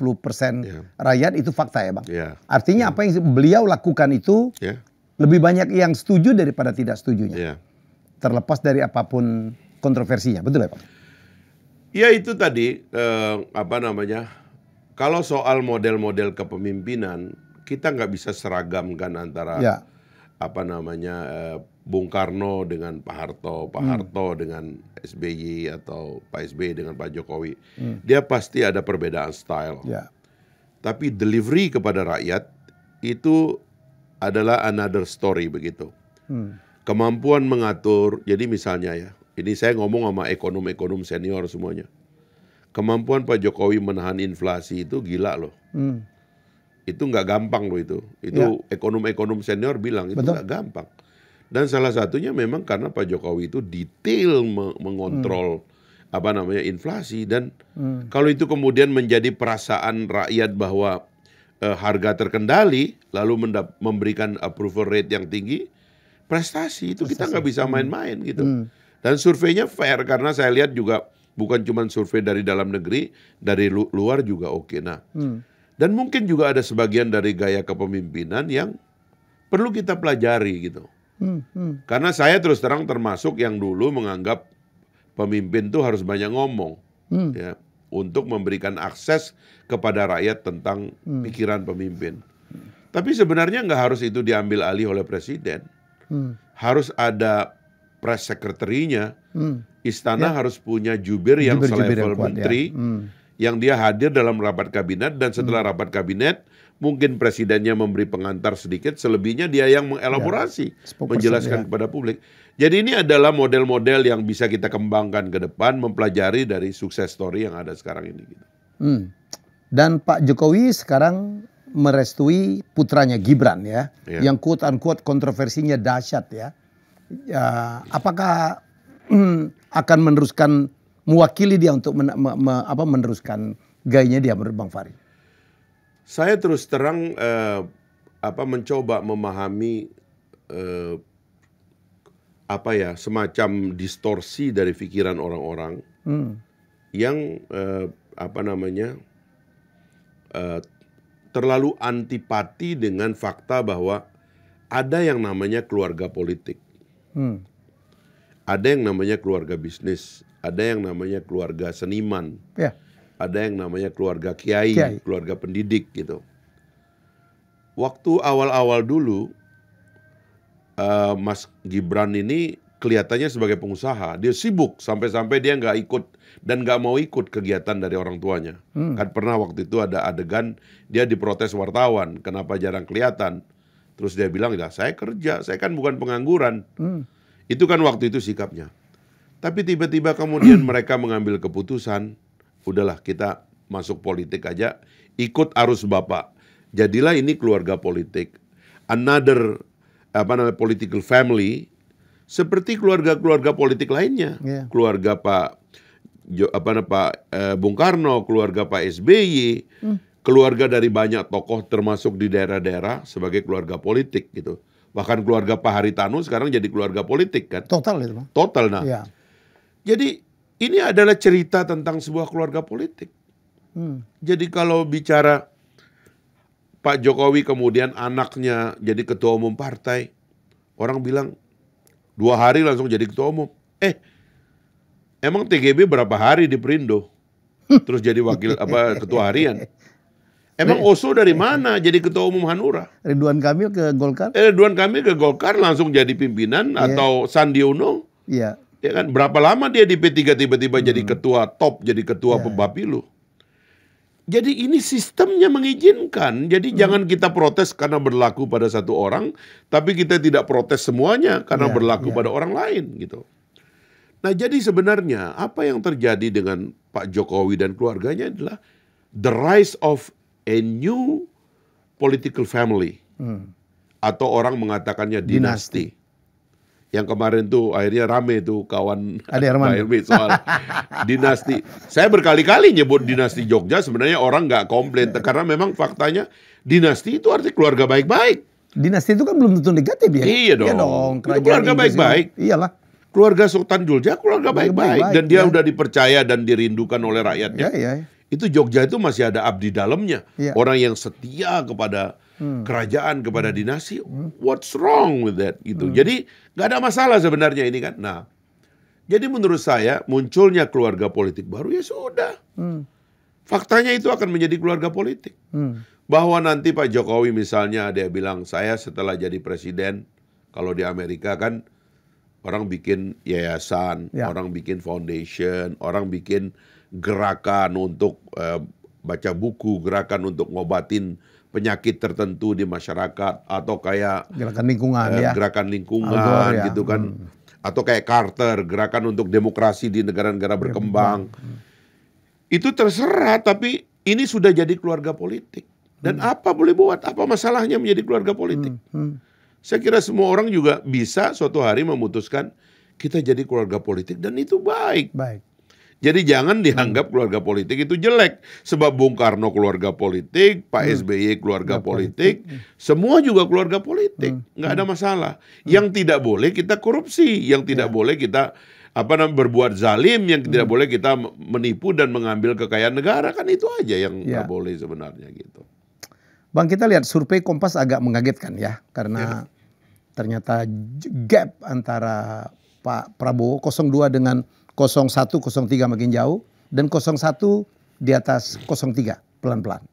yeah. rakyat itu fakta ya, Bang. Yeah. Artinya yeah. apa yang beliau lakukan itu yeah. lebih banyak yang setuju daripada tidak setujunya. Yeah terlepas dari apapun kontroversinya, betul ya Pak? Ya itu tadi eh, apa namanya? Kalau soal model-model kepemimpinan, kita nggak bisa seragamkan antara ya. apa namanya eh, Bung Karno dengan Pak Harto, Pak hmm. Harto dengan SBY atau Pak SBY dengan Pak Jokowi. Hmm. Dia pasti ada perbedaan style. Ya. Tapi delivery kepada rakyat itu adalah another story begitu. Hmm. Kemampuan mengatur, jadi misalnya ya, ini saya ngomong sama ekonom-ekonom senior semuanya. Kemampuan Pak Jokowi menahan inflasi itu gila loh. Hmm. Itu nggak gampang loh itu. Itu ya. ekonom-ekonom ya. senior bilang itu nggak gampang. Dan salah satunya memang karena Pak Jokowi itu detail mengontrol hmm. apa namanya inflasi dan hmm. kalau itu kemudian menjadi perasaan rakyat bahwa e, harga terkendali lalu memberikan approval rate yang tinggi, prestasi itu kita nggak bisa main-main gitu. Hmm. Dan surveinya fair karena saya lihat juga bukan cuma survei dari dalam negeri, dari lu luar juga oke. Okay. Nah, hmm. dan mungkin juga ada sebagian dari gaya kepemimpinan yang perlu kita pelajari gitu. Hmm. Hmm. Karena saya terus terang termasuk yang dulu menganggap pemimpin tuh harus banyak ngomong, hmm. ya, untuk memberikan akses kepada rakyat tentang hmm. pikiran pemimpin. Tapi sebenarnya nggak harus itu diambil alih oleh presiden harus ada press secretary Hmm. Istana ya. harus punya jubir yang jubir, selevel yang kuat, ya. menteri ya. hmm. yang dia hadir dalam rapat kabinet dan setelah hmm. rapat kabinet mungkin presidennya memberi pengantar sedikit, selebihnya dia yang mengelaborasi, ya, menjelaskan ya. kepada publik. Jadi ini adalah model-model yang bisa kita kembangkan ke depan, mempelajari dari sukses story yang ada sekarang ini. Gitu. Hmm. Dan Pak Jokowi sekarang merestui putranya Gibran ya, yeah. yang quote unquote kontroversinya dahsyat ya. ya apakah mm, akan meneruskan mewakili dia untuk men, me, me, apa meneruskan gayanya dia menurut Bang Fahri? Saya terus terang uh, apa mencoba memahami uh, apa ya semacam distorsi dari pikiran orang-orang hmm. yang uh, apa namanya uh, terlalu antipati dengan fakta bahwa ada yang namanya keluarga politik. Hmm. Ada yang namanya keluarga bisnis, ada yang namanya keluarga seniman. ya. Ada yang namanya keluarga kiai, kiai, keluarga pendidik gitu. Waktu awal-awal dulu uh, Mas Gibran ini kelihatannya sebagai pengusaha dia sibuk sampai-sampai dia nggak ikut dan nggak mau ikut kegiatan dari orang tuanya. Hmm. Kan pernah waktu itu ada adegan dia diprotes wartawan, kenapa jarang kelihatan? Terus dia bilang, "Ya, saya kerja, saya kan bukan pengangguran." Hmm. Itu kan waktu itu sikapnya. Tapi tiba-tiba kemudian mereka mengambil keputusan, udahlah kita masuk politik aja, ikut arus Bapak. Jadilah ini keluarga politik. Another apa namanya political family seperti keluarga-keluarga politik lainnya, yeah. keluarga Pak jo, apa Pak eh, Bung Karno, keluarga Pak SBY, mm. keluarga dari banyak tokoh termasuk di daerah-daerah sebagai keluarga politik gitu. Bahkan keluarga Pak Haritanu sekarang jadi keluarga politik kan. Total itu, Bang. Total nah. Yeah. Jadi ini adalah cerita tentang sebuah keluarga politik. Hmm. Jadi kalau bicara Pak Jokowi kemudian anaknya jadi ketua umum partai, orang bilang Dua hari langsung jadi ketua umum. Eh, emang TGB berapa hari di Perindo? Terus jadi wakil apa ketua harian? Emang Oso dari mana jadi ketua umum Hanura? Ridwan Kamil ke Golkar? Eh, Ridwan Kamil ke Golkar langsung jadi pimpinan yeah. atau Sandi Uno? Iya. Yeah. Ya kan berapa lama dia di P3 tiba-tiba hmm. jadi ketua top, jadi ketua yeah. pembapilu? Jadi ini sistemnya mengizinkan. Jadi hmm. jangan kita protes karena berlaku pada satu orang, tapi kita tidak protes semuanya karena yeah, berlaku yeah. pada orang lain gitu. Nah, jadi sebenarnya apa yang terjadi dengan Pak Jokowi dan keluarganya adalah the rise of a new political family. Hmm. Atau orang mengatakannya dinasti. dinasti yang kemarin tuh akhirnya rame tuh kawan Ade Herman Hermi soal dinasti. Saya berkali-kali nyebut dinasti Jogja sebenarnya orang nggak komplain iya. karena memang faktanya dinasti itu arti keluarga baik-baik. Dinasti itu kan belum tentu negatif ya. Iya dong. Iya dong. keluarga baik-baik. Iyalah. Keluarga Sultan Jogja keluarga baik-baik dan dia ya. udah dipercaya dan dirindukan oleh rakyatnya. Iya, ya, Itu Jogja itu masih ada abdi dalamnya. Ya. Orang yang setia kepada hmm. kerajaan kepada hmm. dinasti hmm. what's wrong with that gitu hmm. jadi nggak ada masalah sebenarnya ini kan nah jadi menurut saya munculnya keluarga politik baru ya sudah hmm. faktanya itu akan menjadi keluarga politik hmm. bahwa nanti Pak Jokowi misalnya dia bilang saya setelah jadi presiden kalau di Amerika kan orang bikin yayasan, ya. orang bikin foundation, orang bikin gerakan untuk uh, baca buku, gerakan untuk ngobatin penyakit tertentu di masyarakat atau kayak gerakan lingkungan eh, ya. Gerakan lingkungan Algor, ya. gitu kan. Hmm. Atau kayak Carter, gerakan untuk demokrasi di negara-negara iya, berkembang. Hmm. Itu terserah tapi ini sudah jadi keluarga politik. Dan hmm. apa boleh buat? Apa masalahnya menjadi keluarga politik? Hmm. Hmm. Saya kira semua orang juga bisa suatu hari memutuskan kita jadi keluarga politik dan itu baik. Baik. Jadi jangan hmm. dianggap keluarga politik itu jelek sebab Bung Karno keluarga politik, Pak hmm. SBY keluarga hmm. politik, semua juga keluarga politik, hmm. nggak hmm. ada masalah. Hmm. Yang tidak boleh kita korupsi, yang tidak ya. boleh kita apa namanya berbuat zalim yang hmm. tidak boleh kita menipu dan mengambil kekayaan negara kan itu aja yang nggak ya. boleh sebenarnya gitu. Bang kita lihat survei Kompas agak mengagetkan ya karena ya. ternyata gap antara Pak Prabowo 02 dengan 01, 03 makin jauh dan 01 di atas 03 pelan-pelan.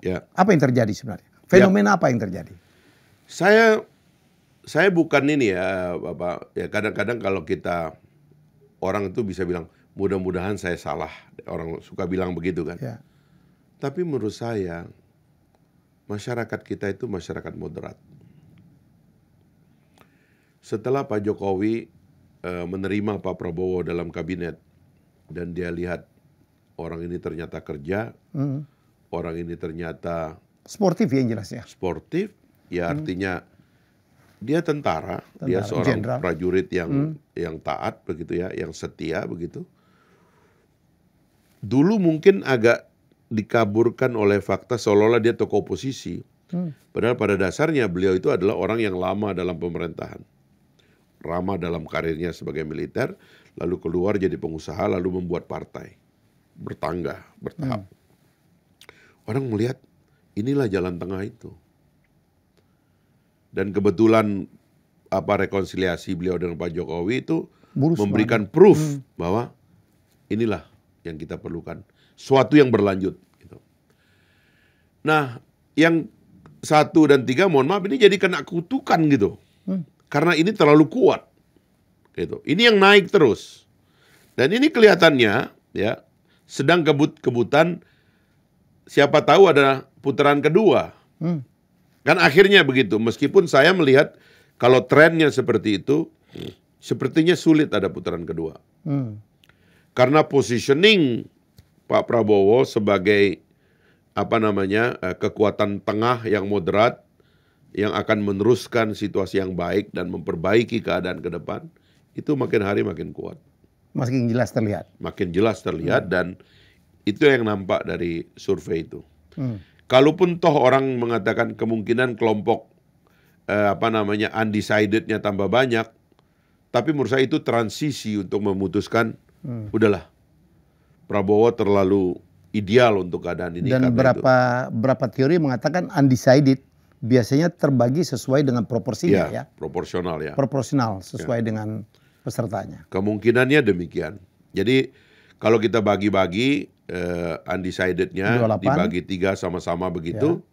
Ya. Apa yang terjadi sebenarnya? Fenomena ya. apa yang terjadi? Saya saya bukan ini ya Bapak. Ya kadang-kadang kalau kita orang itu bisa bilang mudah-mudahan saya salah. Orang suka bilang begitu kan. Ya. Tapi menurut saya masyarakat kita itu masyarakat moderat. Setelah Pak Jokowi uh, menerima Pak Prabowo dalam kabinet dan dia lihat orang ini ternyata kerja, hmm. orang ini ternyata sportif ya jelasnya. Sportif, ya hmm. artinya dia tentara, tentara, dia seorang General. prajurit yang hmm. yang taat begitu ya, yang setia begitu. Dulu mungkin agak dikaburkan oleh fakta seolah-olah dia tokoh oposisi. Hmm. Padahal pada dasarnya beliau itu adalah orang yang lama dalam pemerintahan ramah dalam karirnya sebagai militer, lalu keluar jadi pengusaha, lalu membuat partai. Bertangga, bertahap. Hmm. Orang melihat inilah jalan tengah itu. Dan kebetulan apa rekonsiliasi beliau dengan Pak Jokowi itu Burus memberikan banget. proof hmm. bahwa inilah yang kita perlukan, suatu yang berlanjut. Gitu. Nah, yang satu dan tiga, mohon maaf ini jadi kena kutukan gitu. Hmm karena ini terlalu kuat. Gitu. Ini yang naik terus. Dan ini kelihatannya ya sedang kebut-kebutan siapa tahu ada putaran kedua. Hmm. Kan akhirnya begitu. Meskipun saya melihat kalau trennya seperti itu, sepertinya sulit ada putaran kedua. Hmm. Karena positioning Pak Prabowo sebagai apa namanya eh, kekuatan tengah yang moderat yang akan meneruskan situasi yang baik dan memperbaiki keadaan ke depan itu makin hari makin kuat. Makin jelas terlihat. Makin jelas terlihat hmm. dan itu yang nampak dari survei itu. Hmm. Kalaupun toh orang mengatakan kemungkinan kelompok eh, apa namanya undecidednya tambah banyak, tapi menurut saya itu transisi untuk memutuskan hmm. udahlah Prabowo terlalu ideal untuk keadaan ini. Dan berapa berapa teori mengatakan undecided biasanya terbagi sesuai dengan proporsinya ya. ya. Proporsional ya. Proporsional ya. sesuai ya. dengan pesertanya. Kemungkinannya demikian. Jadi kalau kita bagi-bagi uh, undecidednya dibagi tiga sama-sama begitu,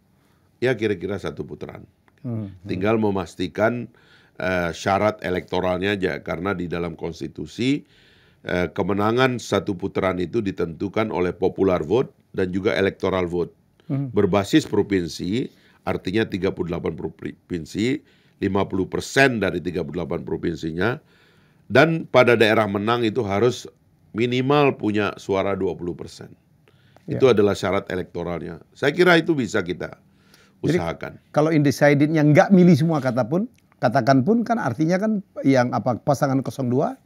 ya, kira ya kira-kira satu putaran. Hmm. hmm. Tinggal memastikan uh, syarat elektoralnya aja karena di dalam konstitusi eh, kemenangan satu putaran itu ditentukan oleh popular vote dan juga electoral vote hmm. berbasis provinsi Artinya 38 provinsi, 50% persen dari 38 provinsinya. Dan pada daerah menang itu harus minimal punya suara 20%. Ya. Itu ya. adalah syarat elektoralnya. Saya kira itu bisa kita usahakan. Jadi, kalau yang nggak milih semua kata pun, katakan pun kan artinya kan yang apa pasangan 02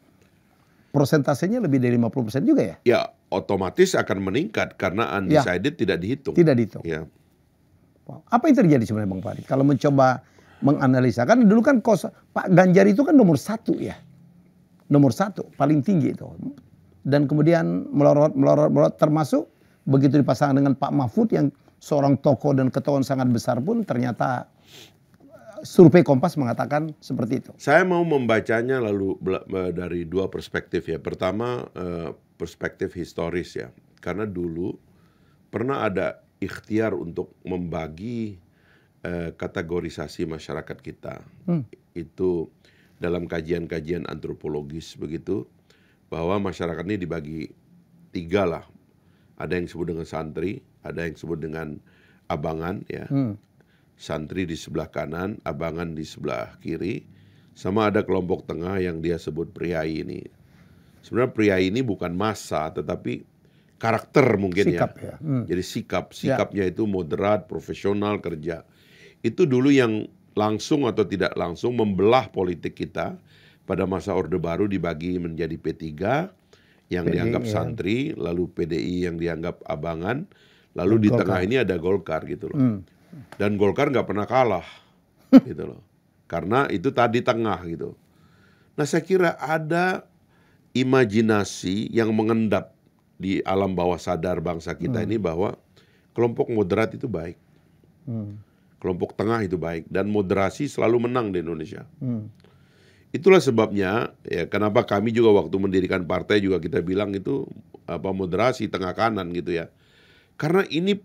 persentasenya lebih dari 50% persen juga ya? Ya, otomatis akan meningkat karena ya. undecided ya, tidak dihitung. Tidak dihitung. Ya. Apa yang terjadi sebenarnya Bang Farid? Kalau mencoba menganalisa, kan dulu kan kos Pak Ganjar itu kan nomor satu ya, nomor satu paling tinggi itu. Dan kemudian melorot, melorot, melorot termasuk begitu dipasangkan dengan Pak Mahfud yang seorang tokoh dan ketahuan sangat besar pun ternyata eh, survei Kompas mengatakan seperti itu. Saya mau membacanya lalu dari dua perspektif ya. Pertama eh, perspektif historis ya. Karena dulu pernah ada ikhtiar untuk membagi uh, kategorisasi masyarakat kita. Hmm. Itu dalam kajian-kajian antropologis begitu bahwa masyarakat ini dibagi tiga lah. Ada yang disebut dengan santri, ada yang disebut dengan abangan ya. Hmm. Santri di sebelah kanan, abangan di sebelah kiri. Sama ada kelompok tengah yang dia sebut priai ini. Sebenarnya priai ini bukan masa tetapi karakter mungkin ya. sikap, ya. ya. Hmm. Jadi sikap, ya. sikapnya ya. itu moderat, profesional, kerja. Itu dulu yang langsung atau tidak langsung membelah politik kita pada masa Orde Baru dibagi menjadi P3 yang PDI, dianggap ya. santri, ya. lalu PDI yang dianggap abangan, lalu Golkar. di tengah ini ada Golkar gitu loh. Hmm. Dan Golkar nggak pernah kalah gitu loh. Karena itu tadi tengah gitu. Nah saya kira ada imajinasi yang mengendap di alam bawah sadar bangsa kita hmm. ini bahwa kelompok moderat itu baik. Hmm. Kelompok tengah itu baik dan moderasi selalu menang di Indonesia. Hmm. Itulah sebabnya ya kenapa kami juga waktu mendirikan partai juga kita bilang itu apa moderasi tengah kanan gitu ya. Karena ini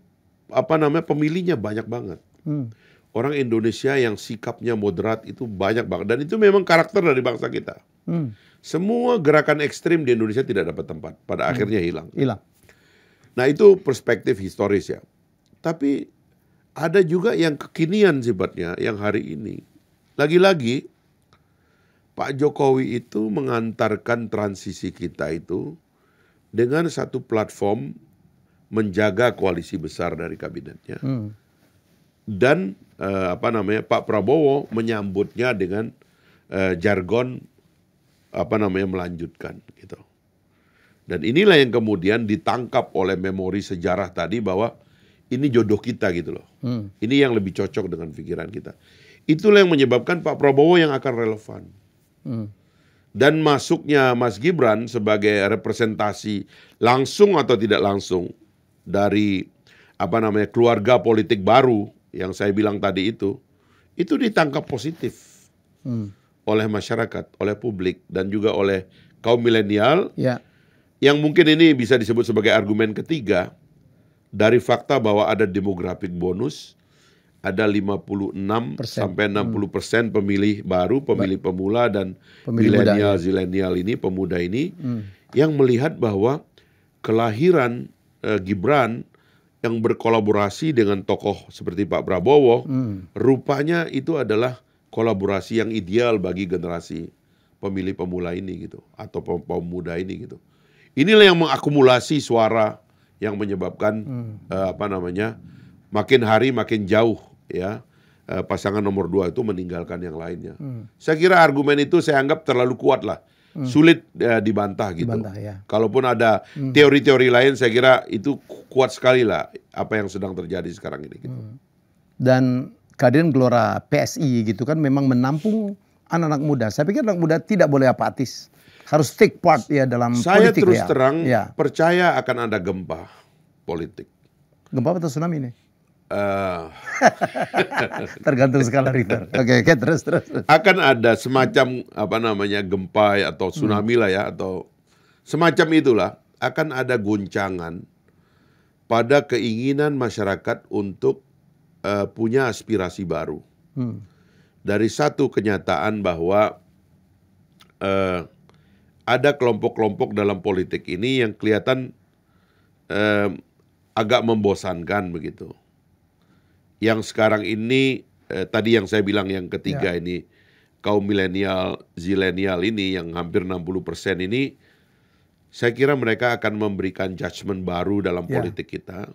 apa namanya pemilihnya banyak banget. Hmm. Orang Indonesia yang sikapnya moderat itu banyak banget dan itu memang karakter dari bangsa kita. Hmm. Semua gerakan ekstrim di Indonesia tidak dapat tempat. Pada hmm. akhirnya hilang. Hilang. Nah itu perspektif historis ya. Tapi ada juga yang kekinian sifatnya yang hari ini. Lagi-lagi Pak Jokowi itu mengantarkan transisi kita itu dengan satu platform menjaga koalisi besar dari kabinetnya. Hmm. Dan eh, apa namanya Pak Prabowo menyambutnya dengan eh, jargon apa namanya melanjutkan gitu. Dan inilah yang kemudian ditangkap oleh memori sejarah tadi bahwa ini jodoh kita gitu loh. Hmm. Ini yang lebih cocok dengan pikiran kita. Itulah yang menyebabkan Pak Prabowo yang akan relevan. Hmm. Dan masuknya Mas Gibran sebagai representasi langsung atau tidak langsung dari apa namanya keluarga politik baru yang saya bilang tadi itu, itu ditangkap positif. Hmm oleh masyarakat, oleh publik dan juga oleh kaum milenial ya. yang mungkin ini bisa disebut sebagai argumen ketiga dari fakta bahwa ada demografik bonus ada 56 persen. sampai 60 hmm. persen pemilih baru, pemilih pemula dan milenial, zilenial ini, pemuda ini hmm. yang melihat bahwa kelahiran uh, Gibran yang berkolaborasi dengan tokoh seperti Pak Prabowo, hmm. rupanya itu adalah kolaborasi yang ideal bagi generasi pemilih pemula ini gitu atau pemuda ini gitu. Inilah yang mengakumulasi suara yang menyebabkan hmm. uh, apa namanya makin hari makin jauh ya uh, pasangan nomor dua itu meninggalkan yang lainnya. Hmm. Saya kira argumen itu saya anggap terlalu kuat lah hmm. sulit uh, dibantah gitu. Dibantah, ya. Kalaupun ada hmm. teori-teori hmm. lain, saya kira itu kuat sekali lah apa yang sedang terjadi sekarang ini. Gitu. Hmm. Dan kehadiran gelora PSI gitu kan memang menampung anak-anak muda. Saya pikir anak muda tidak boleh apatis. Harus take part ya dalam Saya politik. Saya terus terang ya. percaya akan ada gempa politik. Gempa atau tsunami ini? Uh. Tergantung skala Richter. Oke, okay, okay, terus, terus Akan ada semacam apa namanya gempa atau tsunami hmm. lah ya atau semacam itulah akan ada guncangan pada keinginan masyarakat untuk uh, punya aspirasi baru. Hmm. Dari satu kenyataan bahwa uh, ada kelompok-kelompok dalam politik ini yang kelihatan uh, agak membosankan begitu. Yang sekarang ini uh, tadi yang saya bilang yang ketiga yeah. ini kaum milenial, zilenial ini yang hampir 60% ini saya kira mereka akan memberikan judgement baru dalam yeah. politik kita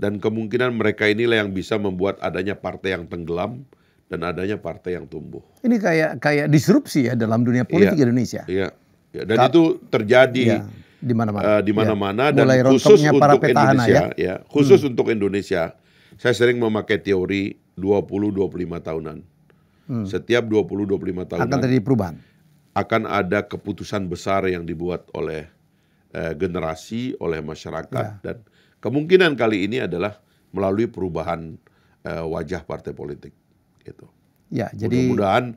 dan kemungkinan mereka inilah yang bisa membuat adanya partai yang tenggelam dan adanya partai yang tumbuh. Ini kayak kayak disrupsi ya dalam dunia politik iya. Iya. Iya. Eh, ya. Indonesia. Iya. Ya, dan Ka itu terjadi ya. di mana-mana. Uh, di mana-mana ya. dan Mulai khusus untuk para petahana, Indonesia ya. ya khusus hmm. untuk Indonesia. Saya sering memakai teori 20 25 tahunan. Hmm. Setiap 20 25 tahunan akan terjadi perubahan. Akan ada keputusan besar yang dibuat oleh uh, generasi, oleh masyarakat ya. dan Kemungkinan kali ini adalah melalui perubahan uh, wajah partai politik. Gitu. Ya, jadi mudah-mudahan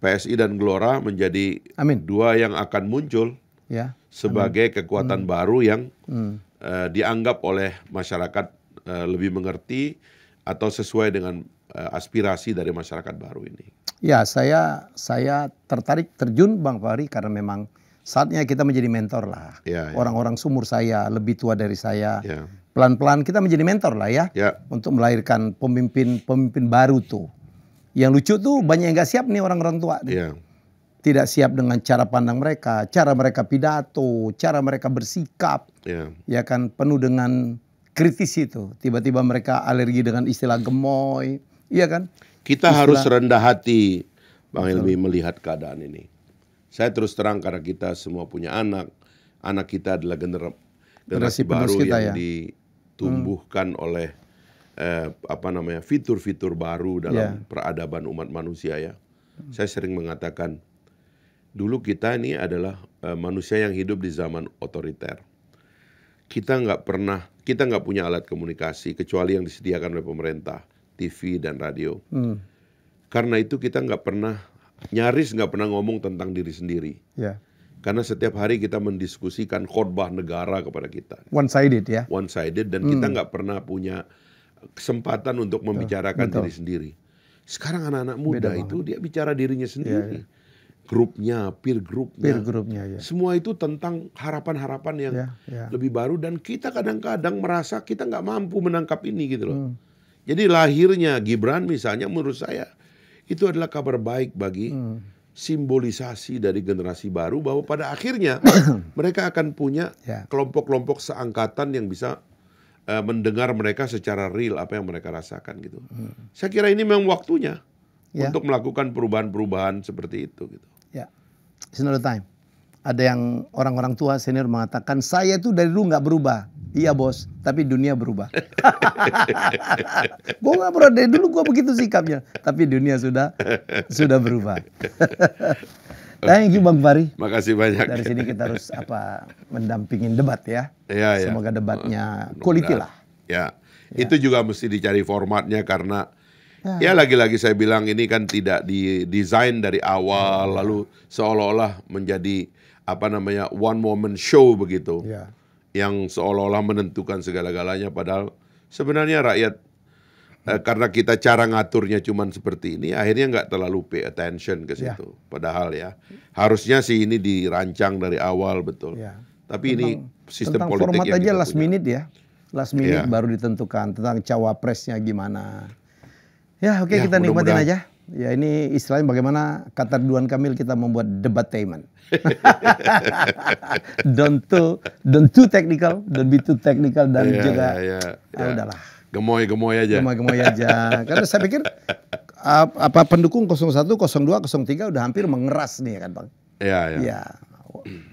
PSI dan Gelora menjadi Amin. dua yang akan muncul ya. sebagai Amin. kekuatan hmm. baru yang hmm. uh, dianggap oleh masyarakat uh, lebih mengerti atau sesuai dengan uh, aspirasi dari masyarakat baru ini. Ya, saya saya tertarik terjun Bang Fahri karena memang saatnya kita menjadi mentor lah. Orang-orang ya, ya. sumur saya, lebih tua dari saya. Ya pelan-pelan kita menjadi mentor lah ya, ya. untuk melahirkan pemimpin-pemimpin baru tuh. Yang lucu tuh banyak yang gak siap nih orang-orang tua. Nih. Ya. Tidak siap dengan cara pandang mereka, cara mereka pidato, cara mereka bersikap. Ya, ya kan penuh dengan kritis itu. Tiba-tiba mereka alergi dengan istilah gemoy, iya kan? Kita istilah... harus rendah hati Bang Betul. Ilmi melihat keadaan ini. Saya terus terang karena kita semua punya anak, anak kita adalah generasi, generasi baru kita, yang ya? di ditumbuhkan hmm. oleh eh, apa namanya fitur-fitur baru dalam yeah. peradaban umat manusia ya. Hmm. Saya sering mengatakan dulu kita ini adalah eh, manusia yang hidup di zaman otoriter. Kita nggak pernah, kita nggak punya alat komunikasi kecuali yang disediakan oleh pemerintah, TV dan radio. Hmm. Karena itu kita nggak pernah, nyaris nggak pernah ngomong tentang diri sendiri. Yeah karena setiap hari kita mendiskusikan khotbah negara kepada kita. One sided ya. One sided dan hmm. kita nggak pernah punya kesempatan untuk membicarakan Betul. diri sendiri. Sekarang anak-anak muda Beda itu dia bicara dirinya iya, sendiri. Yeah, yeah. grupnya, peer grupnya, peer grupnya ya. semua itu tentang harapan-harapan yang ya, ya. lebih baru dan kita kadang-kadang merasa kita nggak mampu menangkap ini gitu loh. Hmm. Jadi lahirnya Gibran misalnya menurut saya itu adalah kabar baik bagi hmm simbolisasi dari generasi baru bahwa pada akhirnya mereka akan punya ya. kelompok-kelompok seangkatan yang bisa uh, mendengar mereka secara real apa yang mereka rasakan gitu. Hmm. Saya kira ini memang waktunya yeah. untuk melakukan perubahan-perubahan seperti itu gitu. Ya, yeah. it's not the time ada yang orang-orang tua senior mengatakan saya itu dari dulu nggak berubah. Iya bos, tapi dunia berubah. gue nggak pernah dari dulu gue begitu sikapnya, tapi dunia sudah sudah berubah. Thank you Bang Fari. Makasih banyak. Dari sini kita harus apa mendampingin debat ya. Iya, iya. Semoga debatnya quality lah. Ya. ya. Itu juga mesti dicari formatnya karena Ya, ya lagi-lagi saya bilang ini kan tidak didesain dari awal ya. lalu seolah-olah menjadi apa namanya one woman show begitu yeah. yang seolah-olah menentukan segala-galanya padahal sebenarnya rakyat eh, karena kita cara ngaturnya cuman seperti ini akhirnya nggak terlalu pay attention ke ya. situ yeah. padahal ya harusnya sih ini dirancang dari awal betul yeah. tapi tentang, ini sistem tentang politik format yang aja last minute ya last minute yeah. baru ditentukan tentang cawapresnya gimana ya oke okay, ya, kita nikmatin aja Ya ini istilahnya bagaimana Duan Kamil kita membuat teman, don't too don't too technical, don't be too technical dan yeah, juga yeah, yeah. Ah, udahlah. Gemoy-gemoy aja. Gemoy-gemoy aja. Karena saya pikir apa pendukung 01, 02, 03 udah hampir mengeras nih ya kan, Bang. Iya, iya. Ya.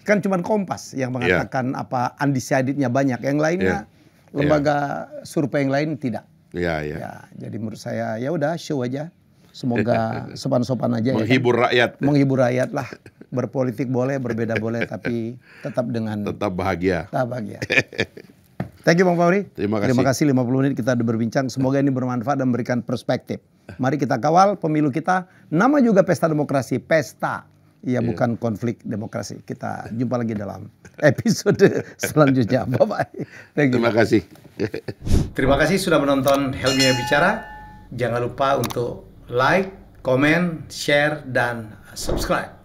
Kan cuman Kompas yang iya. mengatakan yeah. apa undecidednya banyak, yang lainnya yeah. Iya. lembaga yeah. survei yang lain tidak. Iya, iya. Ya, jadi menurut saya ya udah show aja. Semoga sopan-sopan aja. Menghibur ya kan? rakyat. Menghibur rakyat lah. Berpolitik boleh, berbeda boleh, tapi tetap dengan tetap bahagia. Tetap bahagia. Thank you Bang Fahri. Terima kasih. Terima kasih 50 menit kita berbincang. Semoga ini bermanfaat dan memberikan perspektif. Mari kita kawal pemilu kita. Nama juga pesta demokrasi, pesta. Iya yeah. bukan konflik demokrasi. Kita jumpa lagi dalam episode selanjutnya. Bye bye. Thank you. Terima kasih. Terima kasih sudah menonton Helmi Bicara. Jangan lupa untuk like, comment, share, dan subscribe.